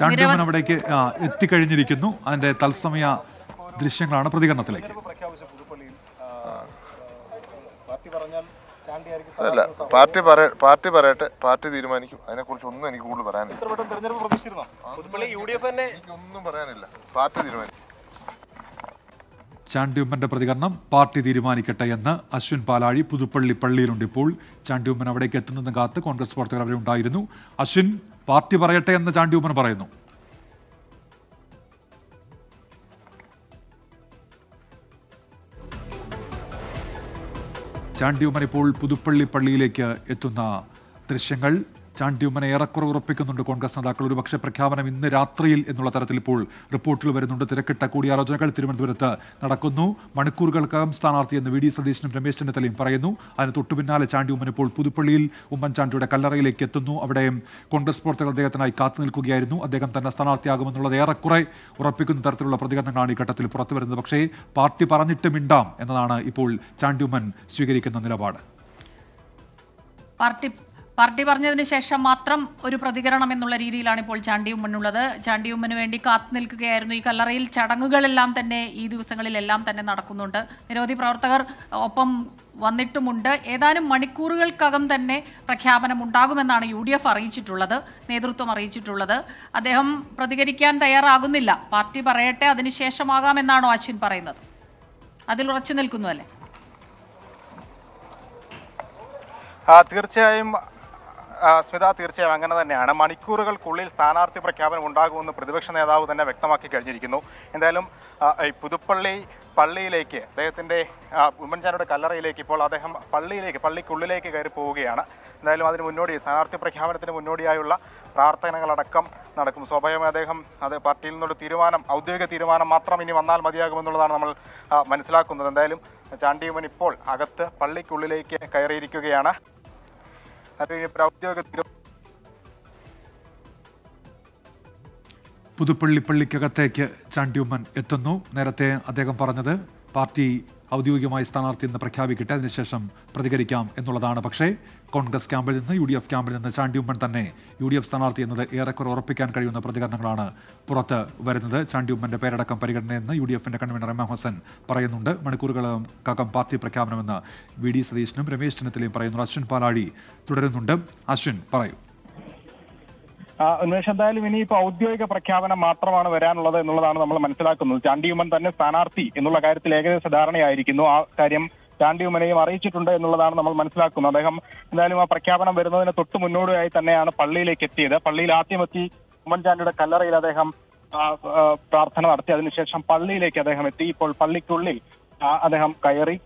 ചാണ്ടിമൻ അവിടേക്ക് എത്തിക്കഴിഞ്ഞിരിക്കുന്നു അതിന്റെ തത്സമയ ദൃശ്യങ്ങളാണ് പ്രതികരണത്തിലേക്ക് അല്ല പാർട്ടി പറ പാർട്ടി പറയട്ടെ പാർട്ടി തീരുമാനിക്കും അതിനെക്കുറിച്ച് ഒന്നും എനിക്ക് കൂടുതൽ പറയാനില്ല ഒന്നും പറയാനില്ല പാർട്ടി തീരുമാനിക്കും ചാണ്ടിയമ്മന്റെ പ്രതികരണം പാർട്ടി തീരുമാനിക്കട്ടെ എന്ന് അശ്വിൻ പാലാഴി പുതുപ്പള്ളി പള്ളിയിലുണ്ട് ഇപ്പോൾ ചാണ്ടിയമ്മൻ അവിടേക്ക് എത്തുന്നതെന്ന് കാത്ത് കോൺഗ്രസ് പ്രവർത്തകർ അവിടെ ഉണ്ടായിരുന്നു അശ്വിൻ പാർട്ടി പറയട്ടെ എന്ന് ചാണ്ടിയമ്മൻ പറയുന്നു ചാണ്ടിയമ്മൻ ഇപ്പോൾ പുതുപ്പള്ളി പള്ളിയിലേക്ക് എത്തുന്ന ദൃശ്യങ്ങൾ ചാണ്ടിയുമ്മനെ ഏറെക്കുറെ ഉറപ്പിക്കുന്നുണ്ട് കോൺഗ്രസ് നേതാക്കൾ ഒരുപക്ഷെ പ്രഖ്യാപനം ഇന്ന് രാത്രിയിൽ എന്നുള്ള തരത്തിൽ ഇപ്പോൾ റിപ്പോർട്ടിൽ വരുന്നുണ്ട് തിരക്കിട്ട കൂടിയാലോചനകൾ തിരുവനന്തപുരത്ത് നടക്കുന്നു മണിക്കൂറുകൾക്കകം സ്ഥാനാർത്ഥി എന്ന് വി ഡി സതീശനും രമേശ് ചെന്നിത്തലയും പറയുന്നു അതിന് തൊട്ടു പിന്നാലെ ചാണ്ടിയുമ്മൻ ഇപ്പോൾ പുതുപ്പള്ളിയിൽ ഉമ്മൻചാണ്ടിയുടെ കല്ലറയിലേക്ക് എത്തുന്നു അവിടെ കോൺഗ്രസ് പ്രവർത്തകർ അദ്ദേഹത്തിനായി കാത്തു നിൽക്കുകയായിരുന്നു അദ്ദേഹം തന്നെ സ്ഥാനാർത്ഥിയാകുമെന്നുള്ളത് ഏറെക്കുറെ ഉറപ്പിക്കുന്ന തരത്തിലുള്ള പ്രതികരണങ്ങളാണ് ഈ ഘട്ടത്തിൽ പുറത്തു വരുന്നത് പക്ഷേ പാർട്ടി പറഞ്ഞിട്ട് മിണ്ടാം എന്നതാണ് ഇപ്പോൾ ചാണ്ടിയുമ്മൻ സ്വീകരിക്കുന്ന നിലപാട് പാർട്ടി പാർട്ടി പറഞ്ഞതിന് ശേഷം മാത്രം ഒരു പ്രതികരണം എന്നുള്ള രീതിയിലാണ് ഇപ്പോൾ ചാണ്ടിയുമ്മനുള്ളത് ചാണ്ടിയുമ്മന് വേണ്ടി കാത്തു നിൽക്കുകയായിരുന്നു ഈ കല്ലറയിൽ ചടങ്ങുകളെല്ലാം തന്നെ ഈ ദിവസങ്ങളിലെല്ലാം തന്നെ നടക്കുന്നുണ്ട് നിരവധി പ്രവർത്തകർ ഒപ്പം വന്നിട്ടുമുണ്ട് ഏതാനും മണിക്കൂറുകൾക്കകം തന്നെ പ്രഖ്യാപനം ഉണ്ടാകുമെന്നാണ് യു ഡി എഫ് അറിയിച്ചിട്ടുള്ളത് നേതൃത്വം അറിയിച്ചിട്ടുള്ളത് അദ്ദേഹം പ്രതികരിക്കാൻ തയ്യാറാകുന്നില്ല പാർട്ടി പറയട്ടെ അതിനുശേഷമാകാമെന്നാണോ അശ്വിൻ പറയുന്നത് അതിൽ ഉറച്ചു നിൽക്കുന്നു അല്ലേ തീർച്ചയായും സ്മിത തീർച്ചയായും അങ്ങനെ തന്നെയാണ് മണിക്കൂറുകൾക്കുള്ളിൽ സ്ഥാനാർത്ഥി പ്രഖ്യാപനം ഉണ്ടാകുമെന്ന് പ്രതിപക്ഷ നേതാവ് തന്നെ വ്യക്തമാക്കി കഴിഞ്ഞിരിക്കുന്നു എന്തായാലും ഈ പുതുപ്പള്ളി പള്ളിയിലേക്ക് അദ്ദേഹത്തിൻ്റെ ഉമ്മൻചാണ്ടിയുടെ കല്ലറയിലേക്ക് ഇപ്പോൾ അദ്ദേഹം പള്ളിയിലേക്ക് പള്ളിക്കുള്ളിലേക്ക് കയറി പോവുകയാണ് എന്തായാലും അതിന് മുന്നോടി സ്ഥാനാർത്ഥി പ്രഖ്യാപനത്തിന് മുന്നോടിയായുള്ള പ്രാർത്ഥനകളടക്കം നടക്കും സ്വാഭാവികമായി അദ്ദേഹം അത് പാർട്ടിയിൽ നിന്നുള്ള തീരുമാനം ഔദ്യോഗിക തീരുമാനം മാത്രം ഇനി വന്നാൽ മതിയാകുമെന്നുള്ളതാണ് നമ്മൾ മനസ്സിലാക്കുന്നത് എന്തായാലും ചാണ്ടിയമ്മൻ ഇപ്പോൾ അകത്ത് പള്ളിക്കുള്ളിലേക്ക് കയറിയിരിക്കുകയാണ് അറിയിപ്പ് ഔദ്യോഗിക പുതുപ്പള്ളി പള്ളിക്കകത്തേക്ക് ചാണ്ടിയുമ്മൻ എത്തുന്നു നേരത്തെ അദ്ദേഹം പറഞ്ഞത് പാർട്ടി ഔദ്യോഗികമായി സ്ഥാനാർത്ഥി എന്ന് പ്രഖ്യാപിക്കട്ടെ അതിനുശേഷം പ്രതികരിക്കാം എന്നുള്ളതാണ് പക്ഷേ കോൺഗ്രസ് ക്യാമ്പിൽ നിന്ന് യു ഡി എഫ് ക്യാമ്പിൽ നിന്ന് ചാണ്ടിയുമ്മൻ തന്നെ യു ഡി എഫ് സ്ഥാനാർത്ഥി എന്നത് ഏറെക്കുറെ ഉറപ്പിക്കാൻ കഴിയുന്ന പ്രതികരണങ്ങളാണ് പുറത്ത് വരുന്നത് ചാണ്ടിയുമ്മന്റെ പേരടക്കം പരിഗണനയെന്ന് യു ഡി എഫിന്റെ കൺവീനർ എം എം ഹസൻ പറയുന്നുണ്ട് മണിക്കൂറുകൾക്കകം പാർട്ടി പ്രഖ്യാപനമെന്ന് വി ഡി സതീശനും രമേശ് ചെന്നിത്തലയും പറയുന്നു അശ്വിൻ പാലാഴി തുടരുന്നുണ്ട് അശ്വിൻ പറയൂ ഉന്മേഷം എന്തായാലും ഇനിയിപ്പോ ഔദ്യോഗിക പ്രഖ്യാപനം മാത്രമാണ് വരാനുള്ളത് എന്നുള്ളതാണ് നമ്മൾ മനസ്സിലാക്കുന്നത് ചാണ്ടിയുമൻ തന്നെ സ്ഥാനാർത്ഥി എന്നുള്ള കാര്യത്തിൽ ഏകദേശ ധാരണയായിരിക്കുന്നു ആ കാര്യം ചാണ്ടിയുമനെയും അറിയിച്ചിട്ടുണ്ട് എന്നുള്ളതാണ് നമ്മൾ മനസ്സിലാക്കുന്നത് അദ്ദേഹം എന്തായാലും ആ പ്രഖ്യാപനം വരുന്നതിന് തൊട്ട് മുന്നോടിയായി തന്നെയാണ് പള്ളിയിലേക്ക് എത്തിയത് പള്ളിയിൽ ആദ്യമെത്തി ഉമ്മൻചാണ്ടിയുടെ കല്ലറയിൽ അദ്ദേഹം പ്രാർത്ഥന നടത്തി അതിനുശേഷം പള്ളിയിലേക്ക് അദ്ദേഹം എത്തി ഇപ്പോൾ പള്ളിക്കുള്ളിൽ അദ്ദേഹം കയറി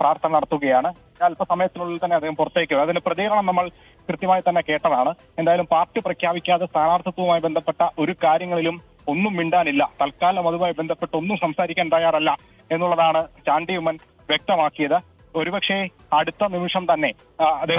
പ്രാർത്ഥന നടത്തുകയാണ് അല്പസമയത്തിനുള്ളിൽ തന്നെ അദ്ദേഹം പുറത്തേക്ക് അതിന് പ്രതികരണം നമ്മൾ കൃത്യമായി തന്നെ കേട്ടതാണ് എന്തായാലും പാർട്ടി പ്രഖ്യാപിക്കാതെ സ്ഥാനാർത്ഥിത്വവുമായി ബന്ധപ്പെട്ട ഒരു കാര്യങ്ങളിലും ഒന്നും മിണ്ടാനില്ല തൽക്കാലം അതുമായി ബന്ധപ്പെട്ട് ഒന്നും സംസാരിക്കാൻ തയ്യാറല്ല എന്നുള്ളതാണ് ചാണ്ടി ഉമ്മൻ വ്യക്തമാക്കിയത് ഒരുപക്ഷെ അടുത്ത നിമിഷം തന്നെ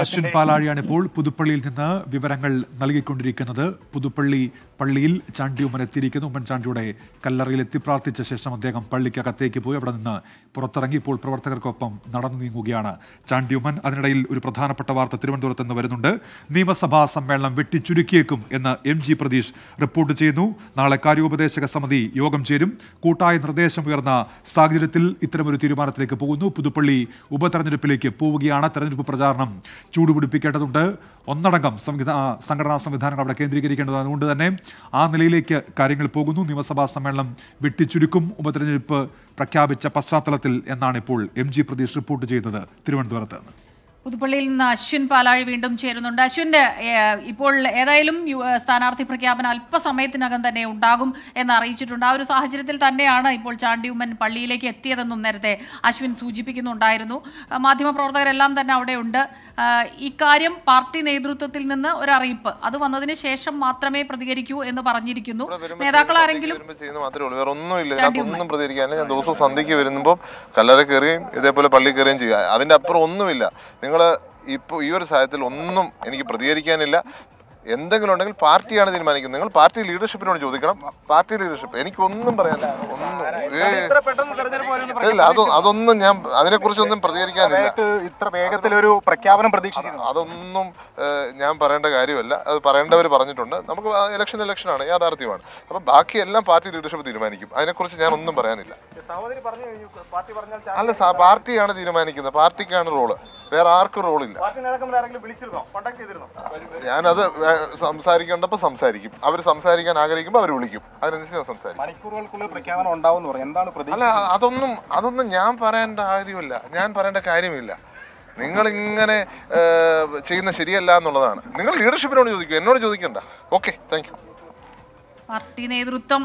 അശ്വിൻ പാലാഴിയാണ് ഇപ്പോൾ പുതുപ്പള്ളിയിൽ നിന്ന് വിവരങ്ങൾ നൽകിക്കൊണ്ടിരിക്കുന്നത് പുതുപ്പള്ളി പള്ളിയിൽ ചാണ്ടി ഉമ്മൻ എത്തിയിരിക്കുന്നു ഉമ്മൻചാണ്ടിയുടെ കല്ലറയിൽ എത്തി പ്രാർത്ഥിച്ച ശേഷം അദ്ദേഹം പള്ളിക്കകത്തേക്ക് പോയി അവിടെ നിന്ന് പുറത്തിറങ്ങി ഇപ്പോൾ പ്രവർത്തകർക്കൊപ്പം നടന്നു നീങ്ങുകയാണ് ചാണ്ടി ഉമ്മൻ അതിനിടയിൽ ഒരു പ്രധാനപ്പെട്ട വാർത്ത തിരുവനന്തപുരത്ത് നിന്ന് വരുന്നുണ്ട് നിയമസഭാ സമ്മേളനം വെട്ടിച്ചുരുക്കിയേക്കും എന്ന് എം ജി പ്രതീഷ് റിപ്പോർട്ട് ചെയ്യുന്നു നാളെ കാര്യോപദേശക സമിതി യോഗം ചേരും കൂട്ടായ നിർദ്ദേശം ഉയർന്ന സാഹചര്യത്തിൽ ഇത്തരമൊരു തീരുമാനത്തിലേക്ക് പോകുന്നു പുതുപ്പള്ളി ഉപ ഉപതെരഞ്ഞെടുപ്പിലേക്ക് പോവുകയാണ് തെരഞ്ഞെടുപ്പ് പ്രചാരണം ചൂടുപിടിപ്പിക്കേണ്ടതുണ്ട് ഒന്നടങ്കം സംവിധാ സംഘടനാ സംവിധാനങ്ങൾ അവിടെ കേന്ദ്രീകരിക്കേണ്ടത് അതുകൊണ്ട് തന്നെ ആ നിലയിലേക്ക് കാര്യങ്ങൾ പോകുന്നു നിയമസഭാ സമ്മേളനം വെട്ടിച്ചുരുക്കും ഉപതെരഞ്ഞെടുപ്പ് പ്രഖ്യാപിച്ച പശ്ചാത്തലത്തിൽ എന്നാണ് ഇപ്പോൾ എം ജി പ്രതീഷ് റിപ്പോർട്ട് ചെയ്യുന്നത് തിരുവനന്തപുരത്ത് നിന്ന് പുതുപ്പള്ളിയിൽ നിന്ന് അശ്വിൻ പാലാഴി വീണ്ടും ചേരുന്നുണ്ട് അശ്വിൻ്റെ ഇപ്പോൾ ഏതായാലും സ്ഥാനാർത്ഥി പ്രഖ്യാപനം അല്പസമയത്തിനകം തന്നെ ഉണ്ടാകും എന്ന് അറിയിച്ചിട്ടുണ്ട് ആ ഒരു സാഹചര്യത്തിൽ തന്നെയാണ് ഇപ്പോൾ ചാണ്ടിയുമ്മൻ പള്ളിയിലേക്ക് എത്തിയതെന്നും നേരത്തെ അശ്വിൻ സൂചിപ്പിക്കുന്നുണ്ടായിരുന്നു മാധ്യമപ്രവർത്തകരെല്ലാം തന്നെ അവിടെയുണ്ട് ഇക്കാര്യം പാർട്ടി നേതൃത്വത്തിൽ നിന്ന് ഒരു അറിയിപ്പ് അത് വന്നതിന് ശേഷം മാത്രമേ പ്രതികരിക്കൂ എന്ന് പറഞ്ഞിരിക്കുന്നു നേതാക്കൾ ആരെങ്കിലും ഒന്നും ഞാൻ ദിവസവും സന്ധ്യയ്ക്ക് വരുമ്പോൾ കല്ലറ കയറുകയും ഇതേപോലെ പള്ളി കയറുകയും ചെയ്യുക അതിന്റെ അപ്പുറം ഒന്നുമില്ല നിങ്ങൾ നിങ്ങൾ ഇപ്പോൾ ഈ ഒരു സാഹചര്യത്തിൽ ഒന്നും എനിക്ക് പ്രതികരിക്കാനില്ല എന്തെങ്കിലും ഉണ്ടെങ്കിൽ പാർട്ടിയാണ് തീരുമാനിക്കുന്നത് നിങ്ങൾ പാർട്ടി ലീഡർഷിപ്പിനോട് ചോദിക്കണം പാർട്ടി ലീഡർഷിപ്പ് എനിക്കൊന്നും പറയാനില്ല ഒന്നും ഇല്ല അത് അതൊന്നും ഞാൻ അതിനെക്കുറിച്ചൊന്നും പ്രതികരിക്കാനില്ല ഇത്ര വേഗത്തിലൊരു പ്രഖ്യാപനം പ്രതീക്ഷിക്കുന്നു അതൊന്നും ഞാൻ പറയേണ്ട കാര്യമല്ല അത് പറയേണ്ടവർ പറഞ്ഞിട്ടുണ്ട് നമുക്ക് ഇലക്ഷൻ ഇലക്ഷനാണ് യാഥാർത്ഥ്യമാണ് അപ്പം ബാക്കി എല്ലാം പാർട്ടി ലീഡർഷിപ്പ് തീരുമാനിക്കും അതിനെക്കുറിച്ച് ഞാൻ ഒന്നും പറയാനില്ല അല്ല പാർട്ടിയാണ് തീരുമാനിക്കുന്നത് പാർട്ടിക്കാണ് റോള് വേറെ ആർക്കും റോളില്ല ഞാനത് സംസാരിക്കേണ്ടപ്പോ സംസാരിക്കും അവർ സംസാരിക്കാൻ ആഗ്രഹിക്കുമ്പോ അവർ വിളിക്കും അതിനനുസരിച്ച് ഞാൻ സംസാരിക്കും അല്ല അതൊന്നും അതൊന്നും ഞാൻ പറയേണ്ട കാര്യമില്ല ഞാൻ പറയേണ്ട കാര്യമില്ല നിങ്ങൾ ഇങ്ങനെ ചെയ്യുന്ന ശരിയല്ല എന്നുള്ളതാണ് നിങ്ങൾ ലീഡർഷിപ്പിനോട് ചോദിക്കും എന്നോട് ചോദിക്കണ്ട ഓക്കെ താങ്ക് യു പാർട്ടി നേതൃത്വം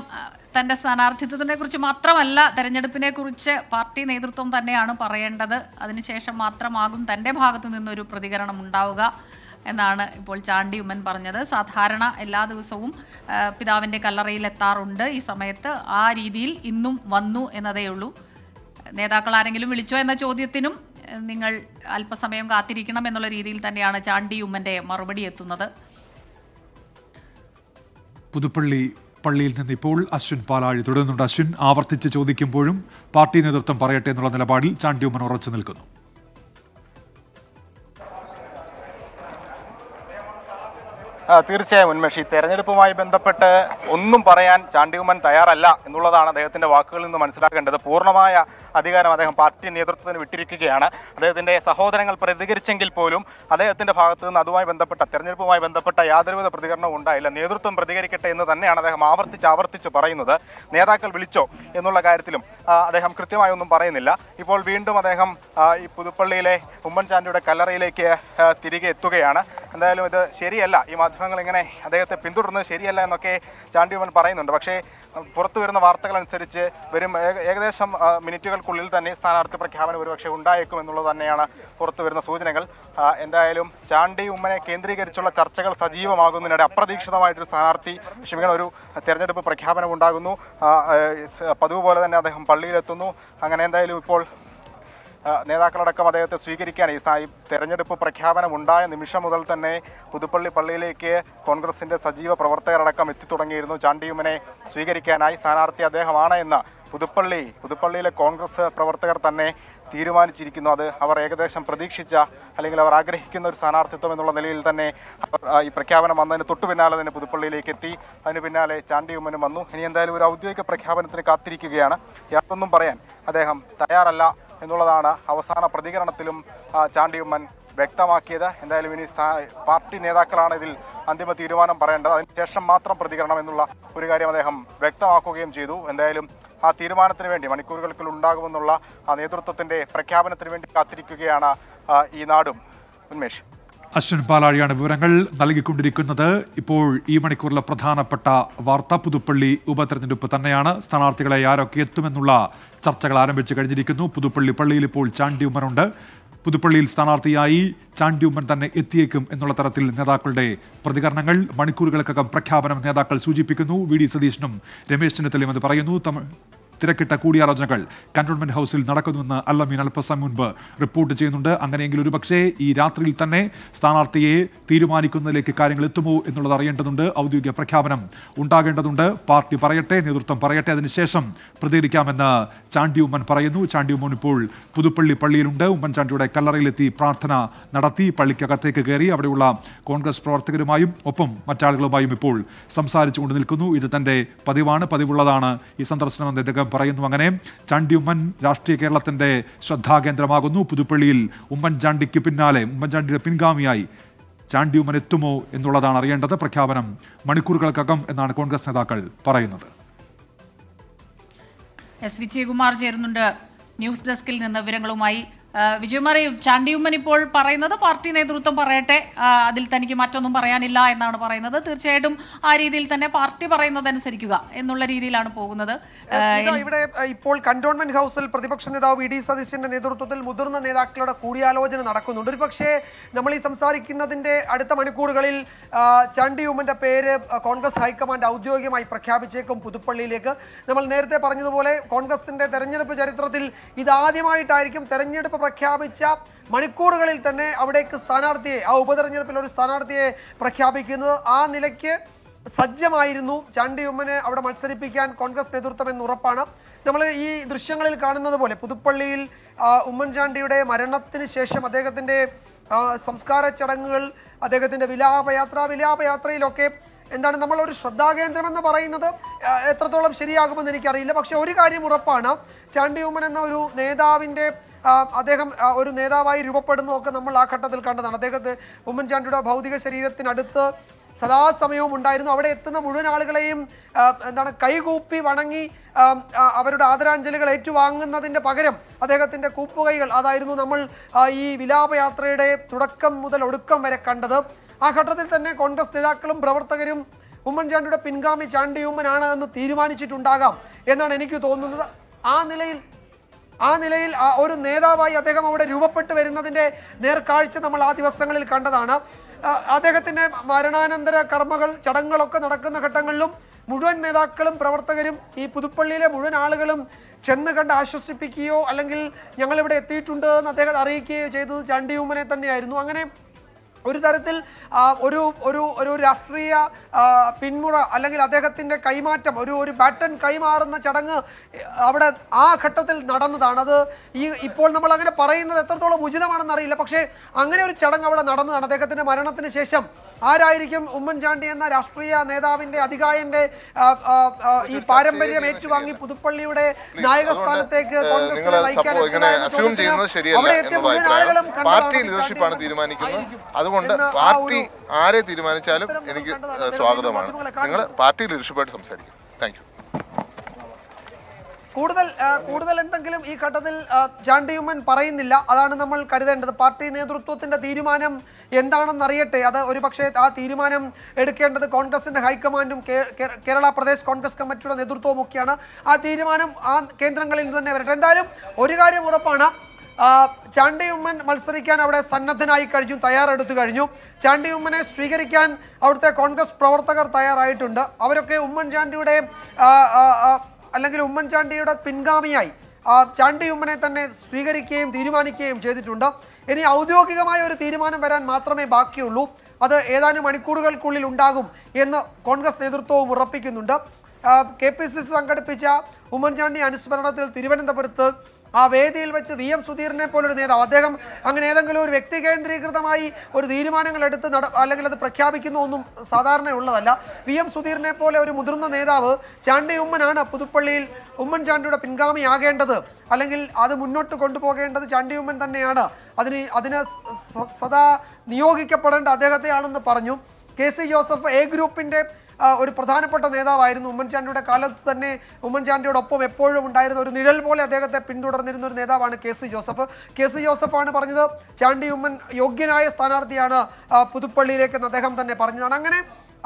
തന്റെ സ്ഥാനാർത്ഥിത്വത്തിനെ കുറിച്ച് മാത്രമല്ല തെരഞ്ഞെടുപ്പിനെ കുറിച്ച് പാർട്ടി നേതൃത്വം തന്നെയാണ് പറയേണ്ടത് അതിനുശേഷം മാത്രമാകും തന്റെ ഭാഗത്തു നിന്നൊരു പ്രതികരണം ഉണ്ടാവുക എന്നാണ് ഇപ്പോൾ ചാണ്ടി ഉമ്മൻ പറഞ്ഞത് സാധാരണ എല്ലാ ദിവസവും പിതാവിൻ്റെ കല്ലറയിൽ എത്താറുണ്ട് ഈ സമയത്ത് ആ രീതിയിൽ ഇന്നും വന്നു എന്നതേ ഉള്ളൂ നേതാക്കൾ ആരെങ്കിലും വിളിച്ചോ എന്ന ചോദ്യത്തിനും നിങ്ങൾ അല്പസമയം കാത്തിരിക്കണം എന്നുള്ള രീതിയിൽ തന്നെയാണ് ചാണ്ടി ഉമ്മൻ്റെ മറുപടി എത്തുന്നത് പുതുപ്പള്ളി പള്ളിയിൽ നിന്ന് ഇപ്പോൾ അശ്വിൻ പാലാഴി തുടരുന്നുണ്ട് അശ്വിൻ ആവർത്തിച്ച് ചോദിക്കുമ്പോഴും പാർട്ടി നേതൃത്വം പറയട്ടെ എന്നുള്ള നിലപാടിൽ ചാണ്ടിയുമ്മൻ ഉറച്ചു നിൽക്കുന്നു തീർച്ചയായും ഉന്മേഷ് ഈ തെരഞ്ഞെടുപ്പുമായി ബന്ധപ്പെട്ട് ഒന്നും പറയാൻ ചാണ്ടികുമൻ തയ്യാറല്ല എന്നുള്ളതാണ് അദ്ദേഹത്തിന്റെ വാക്കുകളിൽ നിന്ന് മനസ്സിലാക്കേണ്ടത് പൂർണ്ണമായ അധികാരം അദ്ദേഹം പാർട്ടി നേതൃത്വത്തിന് വിട്ടിരിക്കുകയാണ് അദ്ദേഹത്തിന്റെ സഹോദരങ്ങൾ പ്രതികരിച്ചെങ്കിൽ പോലും അദ്ദേഹത്തിന്റെ ഭാഗത്തു നിന്ന് അതുമായി ബന്ധപ്പെട്ട തെരഞ്ഞെടുപ്പുമായി ബന്ധപ്പെട്ട യാതൊരുവിധ പ്രതികരണവും ഉണ്ടായില്ല നേതൃത്വം പ്രതികരിക്കട്ടെ എന്ന് തന്നെയാണ് അദ്ദേഹം ആവർത്തിച്ച് ആവർത്തിച്ച് പറയുന്നത് നേതാക്കൾ വിളിച്ചോ എന്നുള്ള കാര്യത്തിലും അദ്ദേഹം കൃത്യമായി ഒന്നും പറയുന്നില്ല ഇപ്പോൾ വീണ്ടും അദ്ദേഹം ഈ പുതുപ്പള്ളിയിലെ ഉമ്മൻചാണ്ടിയുടെ കല്ലറയിലേക്ക് തിരികെ എത്തുകയാണ് എന്തായാലും ഇത് ശരിയല്ല ഈ മാധ്യമ സംഘങ്ങൾ ഇങ്ങനെ അദ്ദേഹത്തെ പിന്തുടരുന്നത് ശരിയല്ല എന്നൊക്കെ ഉമ്മൻ പറയുന്നുണ്ട് പക്ഷേ പുറത്തു വരുന്ന വാർത്തകളനുസരിച്ച് വരും ഏകദേശം മിനിറ്റുകൾക്കുള്ളിൽ തന്നെ സ്ഥാനാർത്ഥി പ്രഖ്യാപനം ഒരുപക്ഷെ ഉണ്ടായേക്കും എന്നുള്ളത് തന്നെയാണ് പുറത്തു വരുന്ന സൂചനകൾ എന്തായാലും ചാണ്ടി ഉമ്മനെ കേന്ദ്രീകരിച്ചുള്ള ചർച്ചകൾ സജീവമാകുന്നതിനിടെ അപ്രതീക്ഷിതമായിട്ടൊരു സ്ഥാനാർത്ഥി ക്ഷമിക്കണം ഒരു തെരഞ്ഞെടുപ്പ് പ്രഖ്യാപനം ഉണ്ടാകുന്നു പതിവ് പോലെ തന്നെ അദ്ദേഹം പള്ളിയിലെത്തുന്നു അങ്ങനെ എന്തായാലും ഇപ്പോൾ നേതാക്കളടക്കം അദ്ദേഹത്തെ സ്വീകരിക്കാൻ ഈ തെരഞ്ഞെടുപ്പ് പ്രഖ്യാപനം ഉണ്ടായ നിമിഷം മുതൽ തന്നെ പുതുപ്പള്ളി പള്ളിയിലേക്ക് കോൺഗ്രസിന്റെ സജീവ പ്രവർത്തകരടക്കം എത്തിത്തുടങ്ങിയിരുന്നു ചാണ്ടിയുമനെ സ്വീകരിക്കാനായി സ്ഥാനാർത്ഥി അദ്ദേഹമാണ് എന്ന് പുതുപ്പള്ളി പുതുപ്പള്ളിയിലെ കോൺഗ്രസ് പ്രവർത്തകർ തന്നെ തീരുമാനിച്ചിരിക്കുന്നു അത് അവർ ഏകദേശം പ്രതീക്ഷിച്ച അല്ലെങ്കിൽ അവർ ആഗ്രഹിക്കുന്ന ഒരു സ്ഥാനാർത്ഥിത്വം എന്നുള്ള നിലയിൽ തന്നെ ഈ പ്രഖ്യാപനം വന്നതിന് തൊട്ടു പിന്നാലെ തന്നെ പുതുപ്പള്ളിയിലേക്ക് എത്തി അതിന് പിന്നാലെ ചാണ്ടി വന്നു ഇനി എന്തായാലും ഒരു ഔദ്യോഗിക പ്രഖ്യാപനത്തിന് കാത്തിരിക്കുകയാണ് യാതൊന്നും പറയാൻ അദ്ദേഹം തയ്യാറല്ല എന്നുള്ളതാണ് അവസാന പ്രതികരണത്തിലും ചാണ്ടിയമ്മൻ വ്യക്തമാക്കിയത് എന്തായാലും ഇനി പാർട്ടി നേതാക്കളാണ് ഇതിൽ അന്തിമ തീരുമാനം പറയേണ്ടത് അതിനുശേഷം മാത്രം പ്രതികരണം എന്നുള്ള ഒരു കാര്യം അദ്ദേഹം വ്യക്തമാക്കുകയും ചെയ്തു എന്തായാലും ആ തീരുമാനത്തിന് വേണ്ടി മണിക്കൂറുകൾക്കിൽ ഉണ്ടാകുമെന്നുള്ള ആ നേതൃത്വത്തിൻ്റെ പ്രഖ്യാപനത്തിന് വേണ്ടി കാത്തിരിക്കുകയാണ് ഈ നാടും ഉന്മേഷ് അശ്വിൻ പാലാഴിയാണ് വിവരങ്ങൾ നൽകിക്കൊണ്ടിരിക്കുന്നത് ഇപ്പോൾ ഈ മണിക്കൂറിലെ പ്രധാനപ്പെട്ട വാർത്ത പുതുപ്പള്ളി ഉപതെരഞ്ഞെടുപ്പ് തന്നെയാണ് സ്ഥാനാർത്ഥികളെ ആരൊക്കെ എത്തുമെന്നുള്ള ചർച്ചകൾ ആരംഭിച്ചു കഴിഞ്ഞിരിക്കുന്നു പുതുപ്പള്ളി പള്ളിയിൽ ഇപ്പോൾ ചാണ്ടി ഉമ്മനുണ്ട് പുതുപ്പള്ളിയിൽ സ്ഥാനാർത്ഥിയായി ചാണ്ടി ഉമ്മൻ തന്നെ എത്തിയേക്കും എന്നുള്ള തരത്തിൽ നേതാക്കളുടെ പ്രതികരണങ്ങൾ മണിക്കൂറുകൾക്കകം പ്രഖ്യാപനം നേതാക്കൾ സൂചിപ്പിക്കുന്നു വി ഡി സതീശനും രമേശ് ചെന്നിത്തലയും അത് പറയുന്നു തമിഴ് തിരക്കിട്ട കൂടിയാലോചനകൾ കന്റോൺമെന്റ് ഹൌസിൽ നടക്കുന്നുവെന്ന് അല്ലമീൻ അല്പസം മുൻപ് റിപ്പോർട്ട് ചെയ്യുന്നുണ്ട് അങ്ങനെയെങ്കിൽ ഒരുപക്ഷേ ഈ രാത്രിയിൽ തന്നെ സ്ഥാനാർത്ഥിയെ തീരുമാനിക്കുന്നതിലേക്ക് കാര്യങ്ങൾ എത്തുമോ എന്നുള്ളത് അറിയേണ്ടതുണ്ട് ഔദ്യോഗിക പ്രഖ്യാപനം ഉണ്ടാകേണ്ടതുണ്ട് പാർട്ടി പറയട്ടെ നേതൃത്വം പറയട്ടെ അതിനുശേഷം പ്രതികരിക്കാമെന്ന് ചാണ്ടി ഉമ്മൻ പറയുന്നു ചാണ്ടി ഉമ്മൻ ഇപ്പോൾ പുതുപ്പള്ളി പള്ളിയിലുണ്ട് ഉമ്മൻചാണ്ടിയുടെ കല്ലറയിലെത്തി പ്രാർത്ഥന നടത്തി പള്ളിക്കകത്തേക്ക് കയറി അവിടെയുള്ള കോൺഗ്രസ് പ്രവർത്തകരുമായും ഒപ്പം മറ്റാളുകളുമായും ഇപ്പോൾ സംസാരിച്ചുകൊണ്ട് നിൽക്കുന്നു ഇത് തന്റെ പതിവാണ് പതിവുള്ളതാണ് ഈ സന്ദർശനം അദ്ദേഹം പറയുന്നു അങ്ങനെ ചാണ്ടി ഉമ്മൻ രാഷ്ട്രീയ കേരളത്തിൻ്റെ ശ്രദ്ധാകേന്ദ്രമാകുന്നു പുതുപ്പള്ളിയിൽ ഉമ്മൻചാണ്ടിക്ക് പിന്നാലെ ഉമ്മൻചാണ്ടിയുടെ പിൻഗാമിയായി ചാണ്ടി ഉമ്മൻ എത്തുമോ എന്നുള്ളതാണ് അറിയേണ്ടത് പ്രഖ്യാപനം മണിക്കൂറുകൾക്കകം എന്നാണ് കോൺഗ്രസ് നേതാക്കൾ പറയുന്നത് എസ് വിജയകുമാർ ചേരുന്നുണ്ട് ന്യൂസ് ഡെസ്കിൽ നിന്ന് വിവരങ്ങളുമായി വിജയകുമാർ ചാണ്ടിയുമ്മൻ ഇപ്പോൾ പറയുന്നത് പാർട്ടി നേതൃത്വം പറയട്ടെ അതിൽ തനിക്ക് മറ്റൊന്നും പറയാനില്ല എന്നാണ് പറയുന്നത് തീർച്ചയായിട്ടും ആ രീതിയിൽ തന്നെ പാർട്ടി പറയുന്നത് അനുസരിക്കുക എന്നുള്ള രീതിയിലാണ് പോകുന്നത് ഇവിടെ ഇപ്പോൾ കന്റോൺമെന്റ് ഹൗസിൽ പ്രതിപക്ഷ നേതാവ് വി ഡി സതീശന്റെ നേതൃത്വത്തിൽ മുതിർന്ന നേതാക്കളുടെ കൂടിയാലോചന നടക്കുന്നുണ്ട് ഒരു പക്ഷേ നമ്മൾ ഈ സംസാരിക്കുന്നതിന്റെ അടുത്ത മണിക്കൂറുകളിൽ ചാണ്ടിയുമ്മന്റെ പേര് കോൺഗ്രസ് ഹൈക്കമാൻഡ് ഔദ്യോഗികമായി പ്രഖ്യാപിച്ചേക്കും പുതുപ്പള്ളിയിലേക്ക് നമ്മൾ നേരത്തെ പറഞ്ഞതുപോലെ കോൺഗ്രസിന്റെ തെരഞ്ഞെടുപ്പ് ചരിത്രത്തിൽ ഇതാദ്യമായിട്ടായിരിക്കും തെരഞ്ഞെടുപ്പ് പ്രഖ്യാപിച്ച മണിക്കൂറുകളിൽ തന്നെ അവിടേക്ക് സ്ഥാനാർത്ഥിയെ ആ ഉപതെരഞ്ഞെടുപ്പിൽ ഒരു സ്ഥാനാർത്ഥിയെ പ്രഖ്യാപിക്കുന്നത് ആ നിലയ്ക്ക് സജ്ജമായിരുന്നു ചാണ്ടി ഉമ്മനെ അവിടെ മത്സരിപ്പിക്കാൻ കോൺഗ്രസ് നേതൃത്വം എന്ന് ഉറപ്പാണ് നമ്മൾ ഈ ദൃശ്യങ്ങളിൽ കാണുന്നത് പോലെ പുതുപ്പള്ളിയിൽ ഉമ്മൻചാണ്ടിയുടെ മരണത്തിന് ശേഷം അദ്ദേഹത്തിൻ്റെ സംസ്കാര ചടങ്ങുകൾ അദ്ദേഹത്തിൻ്റെ വിലാപയാത്ര വിലാപയാത്രയിലൊക്കെ എന്താണ് നമ്മളൊരു ശ്രദ്ധാകേന്ദ്രം എന്ന് പറയുന്നത് എത്രത്തോളം ശരിയാകുമെന്ന് എനിക്കറിയില്ല പക്ഷേ ഒരു കാര്യം ഉറപ്പാണ് ചാണ്ടി ഉമ്മൻ എന്ന ഒരു നേതാവിൻ്റെ അദ്ദേഹം ഒരു നേതാവായി രൂപപ്പെടുന്നതൊക്കെ നമ്മൾ ആ ഘട്ടത്തിൽ കണ്ടതാണ് അദ്ദേഹത്തെ ഉമ്മൻചാണ്ടിയുടെ ഭൗതിക ശരീരത്തിനടുത്ത് സദാസമയവും ഉണ്ടായിരുന്നു അവിടെ എത്തുന്ന മുഴുവൻ ആളുകളെയും എന്താണ് കൈകൂപ്പി വണങ്ങി അവരുടെ ആദരാഞ്ജലികൾ ഏറ്റുവാങ്ങുന്നതിൻ്റെ പകരം അദ്ദേഹത്തിൻ്റെ കൂപ്പുകൈകൾ അതായിരുന്നു നമ്മൾ ഈ വിലാപയാത്രയുടെ തുടക്കം മുതൽ ഒടുക്കം വരെ കണ്ടത് ആ ഘട്ടത്തിൽ തന്നെ കോൺഗ്രസ് നേതാക്കളും പ്രവർത്തകരും ഉമ്മൻചാണ്ടിയുടെ പിൻഗാമി ചാണ്ടി ഉമ്മനാണ് എന്ന് തീരുമാനിച്ചിട്ടുണ്ടാകാം എന്നാണ് എനിക്ക് തോന്നുന്നത് ആ നിലയിൽ ആ നിലയിൽ ഒരു നേതാവായി അദ്ദേഹം അവിടെ രൂപപ്പെട്ടു വരുന്നതിൻ്റെ നേർക്കാഴ്ച നമ്മൾ ആ ദിവസങ്ങളിൽ കണ്ടതാണ് അദ്ദേഹത്തിൻ്റെ മരണാനന്തര കർമ്മകൾ ചടങ്ങുകളൊക്കെ നടക്കുന്ന ഘട്ടങ്ങളിലും മുഴുവൻ നേതാക്കളും പ്രവർത്തകരും ഈ പുതുപ്പള്ളിയിലെ മുഴുവൻ ആളുകളും ചെന്ന് കണ്ട് ആശ്വസിപ്പിക്കുകയോ അല്ലെങ്കിൽ ഞങ്ങളിവിടെ എത്തിയിട്ടുണ്ട് എന്ന് അദ്ദേഹം അറിയിക്കുകയോ ചെയ്തത് ചണ്ടിയൂമ്മനെ തന്നെയായിരുന്നു അങ്ങനെ ഒരു തരത്തിൽ ഒരു ഒരു ഒരു രാഷ്ട്രീയ പിന്മുറ അല്ലെങ്കിൽ അദ്ദേഹത്തിൻ്റെ കൈമാറ്റം ഒരു ഒരു ബാറ്റൺ കൈമാറുന്ന ചടങ്ങ് അവിടെ ആ ഘട്ടത്തിൽ നടന്നതാണ് അത് ഈ ഇപ്പോൾ നമ്മൾ അങ്ങനെ പറയുന്നത് എത്രത്തോളം ഉചിതമാണെന്ന് അറിയില്ല പക്ഷേ അങ്ങനെ ഒരു ചടങ്ങ് അവിടെ നടന്നതാണ് അദ്ദേഹത്തിൻ്റെ മരണത്തിന് ശേഷം ആരായിരിക്കും ഉമ്മൻചാണ്ടി എന്ന രാഷ്ട്രീയ നേതാവിന്റെ അധികായൻ്റെ ഈ പാരമ്പര്യം ഏറ്റുവാങ്ങി പുതുപ്പള്ളിയുടെ നായക സ്ഥാനത്തേക്ക് കോൺഗ്രസിനെ പാർട്ടി തീരുമാനിക്കുന്നത് അതുകൊണ്ട് പാർട്ടി ആരെ തീരുമാനിച്ചാലും എനിക്ക് സ്വാഗതമാണ് നിങ്ങൾ പാർട്ടി ലീഡർഷിപ്പായിട്ട് സംസാരിക്കും താങ്ക് കൂടുതൽ കൂടുതൽ എന്തെങ്കിലും ഈ ഘട്ടത്തിൽ ചാണ്ടിയുമൻ പറയുന്നില്ല അതാണ് നമ്മൾ കരുതേണ്ടത് പാർട്ടി നേതൃത്വത്തിന്റെ തീരുമാനം എന്താണെന്ന് അറിയട്ടെ അത് ഒരുപക്ഷെ ആ തീരുമാനം എടുക്കേണ്ടത് കോൺഗ്രസിന്റെ ഹൈക്കമാൻഡും കേരള പ്രദേശ് കോൺഗ്രസ് കമ്മിറ്റിയുടെ നേതൃത്വവും ഒക്കെയാണ് ആ തീരുമാനം ആ കേന്ദ്രങ്ങളിൽ നിന്ന് തന്നെ വരട്ടെ എന്തായാലും ഒരു കാര്യം ഉറപ്പാണ് ചാണ്ടിയുമ്മൻ മത്സരിക്കാൻ അവിടെ സന്നദ്ധനായി കഴിഞ്ഞു തയ്യാറെടുത്തു കഴിഞ്ഞു ചാണ്ടിയുമ്മനെ സ്വീകരിക്കാൻ അവിടുത്തെ കോൺഗ്രസ് പ്രവർത്തകർ തയ്യാറായിട്ടുണ്ട് അവരൊക്കെ ഉമ്മൻചാണ്ടിയുടെ അല്ലെങ്കിൽ ഉമ്മൻചാണ്ടിയുടെ പിൻഗാമിയായി ചാണ്ടി ഉമ്മനെ തന്നെ സ്വീകരിക്കുകയും തീരുമാനിക്കുകയും ചെയ്തിട്ടുണ്ട് ഇനി ഔദ്യോഗികമായ ഒരു തീരുമാനം വരാൻ മാത്രമേ ബാക്കിയുള്ളൂ അത് ഏതാനും മണിക്കൂറുകൾക്കുള്ളിൽ ഉണ്ടാകും എന്ന് കോൺഗ്രസ് നേതൃത്വവും ഉറപ്പിക്കുന്നുണ്ട് കെ പി സി സി സംഘടിപ്പിച്ച ഉമ്മൻചാണ്ടി അനുസ്മരണത്തിൽ തിരുവനന്തപുരത്ത് ആ വേദിയിൽ വെച്ച് വി എം സുധീറിനെ പോലൊരു നേതാവ് അദ്ദേഹം അങ്ങനെ ഏതെങ്കിലും ഒരു വ്യക്തി കേന്ദ്രീകൃതമായി ഒരു തീരുമാനങ്ങൾ എടുത്ത് നട അല്ലെങ്കിൽ അത് പ്രഖ്യാപിക്കുന്ന ഒന്നും ഉള്ളതല്ല വി എം സുധീറിനെ പോലെ ഒരു മുതിർന്ന നേതാവ് ചാണ്ടി ഉമ്മനാണ് പുതുപ്പള്ളിയിൽ ഉമ്മൻചാണ്ടിയുടെ പിൻഗാമിയാകേണ്ടത് അല്ലെങ്കിൽ അത് മുന്നോട്ട് കൊണ്ടുപോകേണ്ടത് ചാണ്ടി ഉമ്മൻ തന്നെയാണ് അതിന് അതിന് സദാ നിയോഗിക്കപ്പെടേണ്ട അദ്ദേഹത്തെയാണെന്ന് പറഞ്ഞു കെ സി ജോസഫ് എ ഗ്രൂപ്പിൻ്റെ ഒരു പ്രധാനപ്പെട്ട നേതാവായിരുന്നു ഉമ്മൻചാണ്ടിയുടെ കാലത്ത് തന്നെ ഉമ്മൻചാണ്ടിയോടൊപ്പം എപ്പോഴും ഉണ്ടായിരുന്ന ഒരു നിഴൽ പോലെ അദ്ദേഹത്തെ പിന്തുടർന്നിരുന്ന ഒരു നേതാവാണ് K C Joseph K C ജോസഫാണ് പറഞ്ഞത് ചാണ്ടി ഉമ്മൻ യോഗ്യനായ സ്ഥാനാർത്ഥിയാണ് പുതുപ്പള്ളിയിലേക്കെന്ന് അദ്ദേഹം തന്നെ പറഞ്ഞതാണ് അങ്ങനെ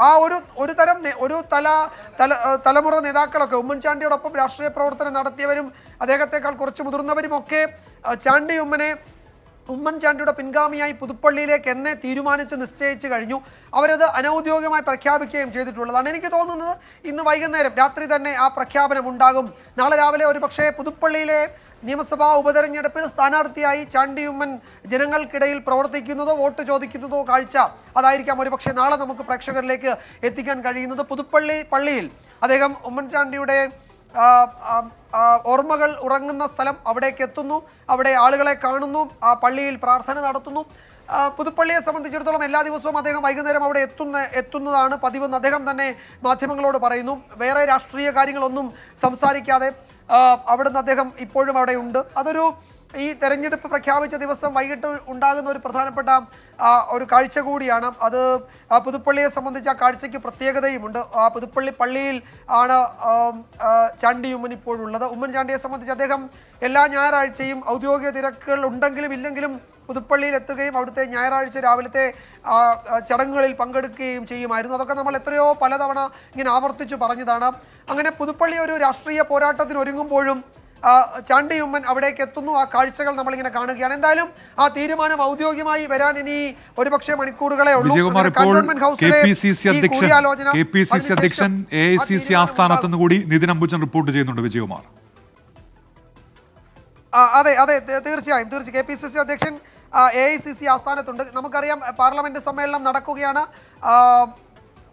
ആ ഒരു ഒരു തരം ഒരു തല തല തലമുറ നേതാക്കളൊക്കെ ഉമ്മൻചാണ്ടിയോടൊപ്പം രാഷ്ട്രീയ പ്രവർത്തനം നടത്തിയവരും അദ്ദേഹത്തെക്കാൾ കുറച്ച് മുതിർന്നവരും ഒക്കെ ചാണ്ടി ഉമ്മനെ ഉമ്മൻചാണ്ടിയുടെ പിൻഗാമിയായി പുതുപ്പള്ളിയിലേക്ക് എന്നെ തീരുമാനിച്ച് നിശ്ചയിച്ചു കഴിഞ്ഞു അവരത് അനൗദ്യോഗികമായി പ്രഖ്യാപിക്കുകയും ചെയ്തിട്ടുള്ളതാണ് എനിക്ക് തോന്നുന്നത് ഇന്ന് വൈകുന്നേരം രാത്രി തന്നെ ആ പ്രഖ്യാപനം ഉണ്ടാകും നാളെ രാവിലെ ഒരു പക്ഷേ പുതുപ്പള്ളിയിലെ നിയമസഭാ ഉപതെരഞ്ഞെടുപ്പിൽ സ്ഥാനാർത്ഥിയായി ചാണ്ടിയുമ്മൻ ജനങ്ങൾക്കിടയിൽ പ്രവർത്തിക്കുന്നതോ വോട്ട് ചോദിക്കുന്നതോ കാഴ്ച അതായിരിക്കാം ഒരുപക്ഷെ നാളെ നമുക്ക് പ്രേക്ഷകരിലേക്ക് എത്തിക്കാൻ കഴിയുന്നത് പുതുപ്പള്ളി പള്ളിയിൽ അദ്ദേഹം ഉമ്മൻചാണ്ടിയുടെ ഓർമ്മകൾ ഉറങ്ങുന്ന സ്ഥലം അവിടേക്ക് എത്തുന്നു അവിടെ ആളുകളെ കാണുന്നു ആ പള്ളിയിൽ പ്രാർത്ഥന നടത്തുന്നു പുതുപ്പള്ളിയെ സംബന്ധിച്ചിടത്തോളം എല്ലാ ദിവസവും അദ്ദേഹം വൈകുന്നേരം അവിടെ എത്തുന്ന എത്തുന്നതാണ് പതിവെന്ന് അദ്ദേഹം തന്നെ മാധ്യമങ്ങളോട് പറയുന്നു വേറെ രാഷ്ട്രീയ കാര്യങ്ങളൊന്നും സംസാരിക്കാതെ അവിടുന്ന് അദ്ദേഹം ഇപ്പോഴും അവിടെ ഉണ്ട് അതൊരു ഈ തെരഞ്ഞെടുപ്പ് പ്രഖ്യാപിച്ച ദിവസം വൈകിട്ട് ഉണ്ടാകുന്ന ഒരു പ്രധാനപ്പെട്ട ഒരു കാഴ്ച കൂടിയാണ് അത് പുതുപ്പള്ളിയെ സംബന്ധിച്ച് ആ കാഴ്ചയ്ക്ക് പ്രത്യേകതയുമുണ്ട് ആ പുതുപ്പള്ളി പള്ളിയിൽ ആണ് ചാണ്ടി ഉമ്മൻ ഇപ്പോഴുള്ളത് ഉമ്മൻചാണ്ടിയെ സംബന്ധിച്ച് അദ്ദേഹം എല്ലാ ഞായറാഴ്ചയും ഔദ്യോഗിക തിരക്കുകൾ ഉണ്ടെങ്കിലും ഇല്ലെങ്കിലും പുതുപ്പള്ളിയിൽ എത്തുകയും അവിടുത്തെ ഞായറാഴ്ച രാവിലത്തെ ചടങ്ങുകളിൽ പങ്കെടുക്കുകയും ചെയ്യുമായിരുന്നു അതൊക്കെ നമ്മൾ എത്രയോ പലതവണ ഇങ്ങനെ ആവർത്തിച്ചു പറഞ്ഞതാണ് അങ്ങനെ പുതുപ്പള്ളി ഒരു രാഷ്ട്രീയ പോരാട്ടത്തിന് ഒരുങ്ങുമ്പോഴും ചാണ്ടിയുമ്മൻ അവിടേക്ക് എത്തുന്നു ആ കാഴ്ചകൾ നമ്മളിങ്ങനെ കാണുകയാണ് എന്തായാലും ആ തീരുമാനം ഔദ്യോഗികമായി വരാൻ ഇനി ഒരുപക്ഷെ മണിക്കൂറുകളെ അധ്യക്ഷൻ കൂടി റിപ്പോർട്ട് ചെയ്യുന്നുണ്ട് വിജയകുമാർ അതെ അതെ തീർച്ചയായും തീർച്ചയായും കെ പി സി സി അധ്യക്ഷൻ എ ഐ സി സി ആസ്ഥാനത്തുണ്ട് നമുക്കറിയാം പാർലമെന്റ് സമ്മേളനം നടക്കുകയാണ്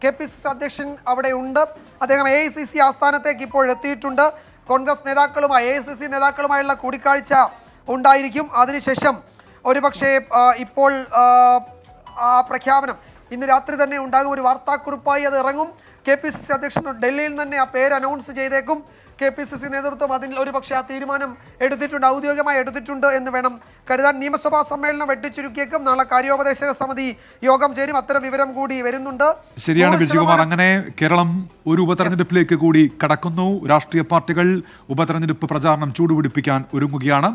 കെ പി സി സി അധ്യക്ഷൻ അവിടെ ഉണ്ട് അദ്ദേഹം എ ഐ സി സി ആസ്ഥാനത്തേക്ക് ഇപ്പോൾ എത്തിയിട്ടുണ്ട് കോൺഗ്രസ് നേതാക്കളുമായി എ എസ് സി നേതാക്കളുമായുള്ള കൂടിക്കാഴ്ച ഉണ്ടായിരിക്കും അതിനുശേഷം ഒരുപക്ഷെ ഇപ്പോൾ ആ പ്രഖ്യാപനം ഇന്ന് രാത്രി തന്നെ ഉണ്ടാകും ഒരു വാർത്താക്കുറിപ്പായി അത് ഇറങ്ങും കെ പി സി സി അധ്യക്ഷൻ ഡൽഹിയിൽ തന്നെ ആ പേര് അനൗൺസ് ചെയ്തേക്കും കെ പി സി സി നേതൃത്വം അതിൽ ഒരുപക്ഷെ ആ തീരുമാനം എടുത്തിട്ടുണ്ട് ഔദ്യോഗികമായി എടുത്തിട്ടുണ്ട് എന്ന് വേണം കരുതാൻ നിയമസഭാ സമ്മേളനം വെട്ടിച്ചുരുക്കിയേക്കും നാളെ കാര്യോപദേശക സമിതി യോഗം ചേരും അത്തരം വിവരം കൂടി വരുന്നുണ്ട് ശരിയാണ് വിജയകുമാർ അങ്ങനെ കേരളം ഒരു ഉപതെരഞ്ഞെടുപ്പിലേക്ക് കൂടി കടക്കുന്നു രാഷ്ട്രീയ പാർട്ടികൾ ഉപതെരഞ്ഞെടുപ്പ് പ്രചാരണം ചൂടുപിടിപ്പിക്കാൻ ഒരുങ്ങുകയാണ്